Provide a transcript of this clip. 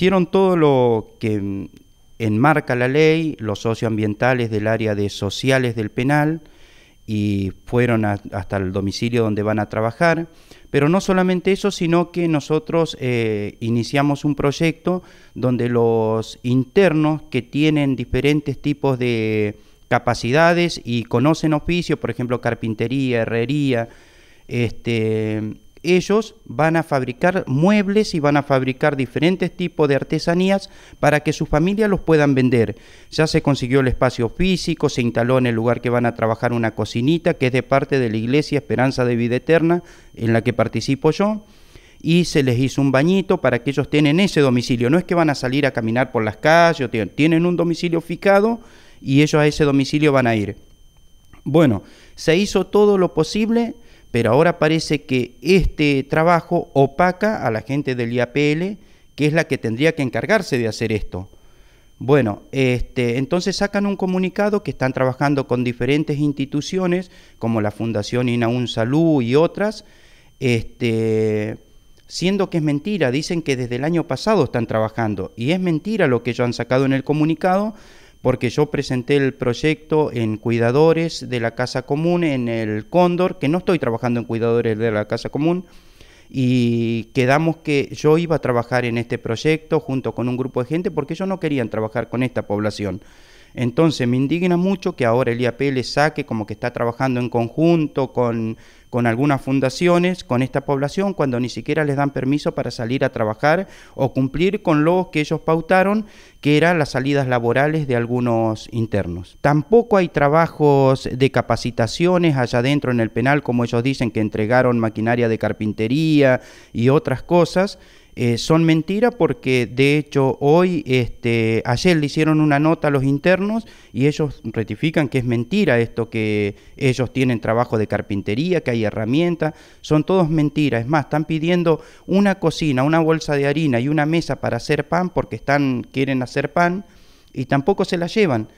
hicieron todo lo que enmarca la ley, los socioambientales del área de sociales del penal, y fueron hasta el domicilio donde van a trabajar. Pero no solamente eso, sino que nosotros eh, iniciamos un proyecto donde los internos que tienen diferentes tipos de capacidades y conocen oficios, por ejemplo, carpintería, herrería, este, ellos van a fabricar muebles y van a fabricar diferentes tipos de artesanías para que sus familias los puedan vender. Ya se consiguió el espacio físico, se instaló en el lugar que van a trabajar una cocinita que es de parte de la Iglesia Esperanza de Vida Eterna, en la que participo yo y se les hizo un bañito para que ellos tienen ese domicilio. No es que van a salir a caminar por las calles, tienen un domicilio fijado y ellos a ese domicilio van a ir. Bueno, se hizo todo lo posible pero ahora parece que este trabajo opaca a la gente del IAPL, que es la que tendría que encargarse de hacer esto. Bueno, este, entonces sacan un comunicado que están trabajando con diferentes instituciones, como la Fundación Inaun Salud y otras, este, siendo que es mentira, dicen que desde el año pasado están trabajando, y es mentira lo que ellos han sacado en el comunicado, porque yo presenté el proyecto en cuidadores de la Casa Común, en el Cóndor, que no estoy trabajando en cuidadores de la Casa Común, y quedamos que yo iba a trabajar en este proyecto junto con un grupo de gente porque ellos no querían trabajar con esta población. Entonces me indigna mucho que ahora el IAP le saque como que está trabajando en conjunto con, algunas fundaciones, con esta población, cuando ni siquiera les dan permiso para salir a trabajar o cumplir con lo que ellos pautaron, que eran las salidas laborales de algunos internos. Tampoco hay trabajos de capacitaciones allá dentro en el penal, como ellos dicen que entregaron maquinaria de carpintería y otras cosas eh, son mentiras porque de hecho hoy, este, ayer le hicieron una nota a los internos y ellos rectifican que es mentira esto que ellos tienen trabajo de carpintería, que hay herramientas, son todos mentiras. Es más, están pidiendo una cocina, una bolsa de harina y una mesa para hacer pan porque están, quieren hacer pan y tampoco se la llevan.